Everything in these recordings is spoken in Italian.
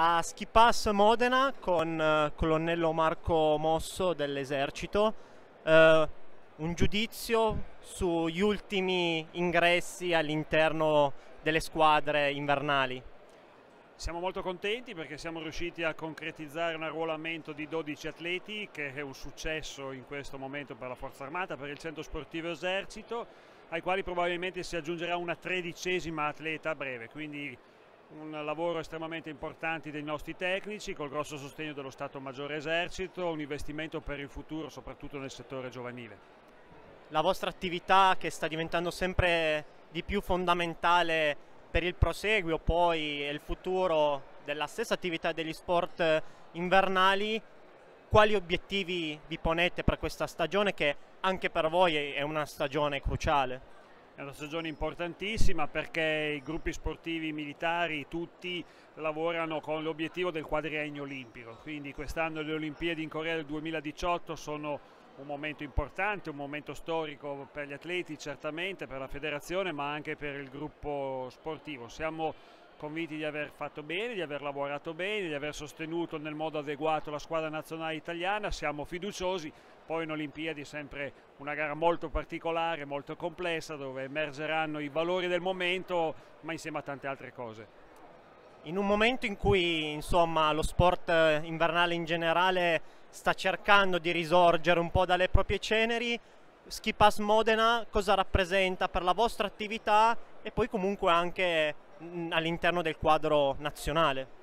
a Schipass Modena con eh, colonnello Marco Mosso dell'esercito. Eh, un giudizio sugli ultimi ingressi all'interno delle squadre invernali. Siamo molto contenti perché siamo riusciti a concretizzare un arruolamento di 12 atleti che è un successo in questo momento per la Forza Armata, per il Centro Sportivo Esercito, ai quali probabilmente si aggiungerà una tredicesima atleta a breve, quindi un lavoro estremamente importante dei nostri tecnici, col grosso sostegno dello Stato Maggiore Esercito, un investimento per il futuro soprattutto nel settore giovanile. La vostra attività che sta diventando sempre di più fondamentale per il proseguio poi e il futuro della stessa attività degli sport invernali, quali obiettivi vi ponete per questa stagione che anche per voi è una stagione cruciale? È una stagione importantissima perché i gruppi sportivi militari tutti lavorano con l'obiettivo del quadriennio olimpico, quindi quest'anno le Olimpiadi in Corea del 2018 sono un momento importante, un momento storico per gli atleti certamente, per la federazione ma anche per il gruppo sportivo. Siamo convinti di aver fatto bene, di aver lavorato bene, di aver sostenuto nel modo adeguato la squadra nazionale italiana, siamo fiduciosi, poi in Olimpiadi è sempre una gara molto particolare, molto complessa, dove emergeranno i valori del momento, ma insieme a tante altre cose. In un momento in cui insomma, lo sport eh, invernale in generale sta cercando di risorgere un po' dalle proprie ceneri, Skipass Modena cosa rappresenta per la vostra attività e poi comunque anche Mm, all'interno del quadro nazionale?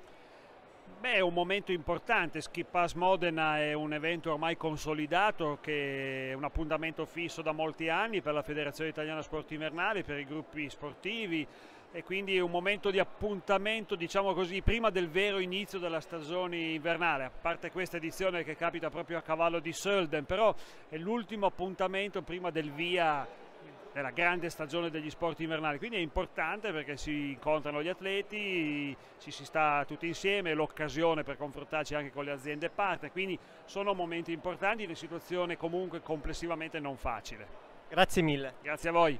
Beh, è un momento importante, Skip Pass Modena è un evento ormai consolidato che è un appuntamento fisso da molti anni per la Federazione Italiana Sport Invernale, per i gruppi sportivi e quindi è un momento di appuntamento, diciamo così, prima del vero inizio della stagione invernale, a parte questa edizione che capita proprio a cavallo di Sölden, però è l'ultimo appuntamento prima del via è la grande stagione degli sport invernali, quindi è importante perché si incontrano gli atleti, ci si sta tutti insieme, è l'occasione per confrontarci anche con le aziende partner, quindi sono momenti importanti in una situazione comunque complessivamente non facile. Grazie mille. Grazie a voi.